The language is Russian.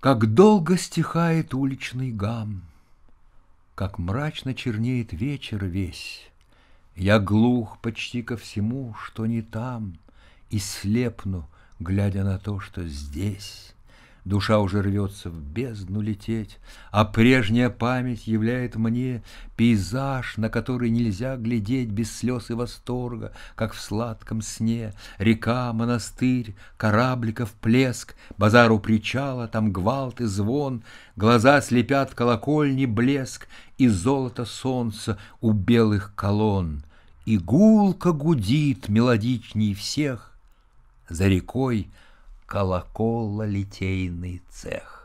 Как долго стихает уличный гам, Как мрачно чернеет вечер весь. Я глух почти ко всему, что не там, И слепну, глядя на то, что здесь. Душа уже рвется в бездну лететь, А прежняя память являет мне Пейзаж, на который нельзя глядеть Без слез и восторга, как в сладком сне. Река, монастырь, корабликов плеск, Базар у причала, там гвалт и звон, Глаза слепят колокольни блеск И золото солнца у белых колонн. и гулка гудит мелодичней всех. За рекой — колокола литейный цех.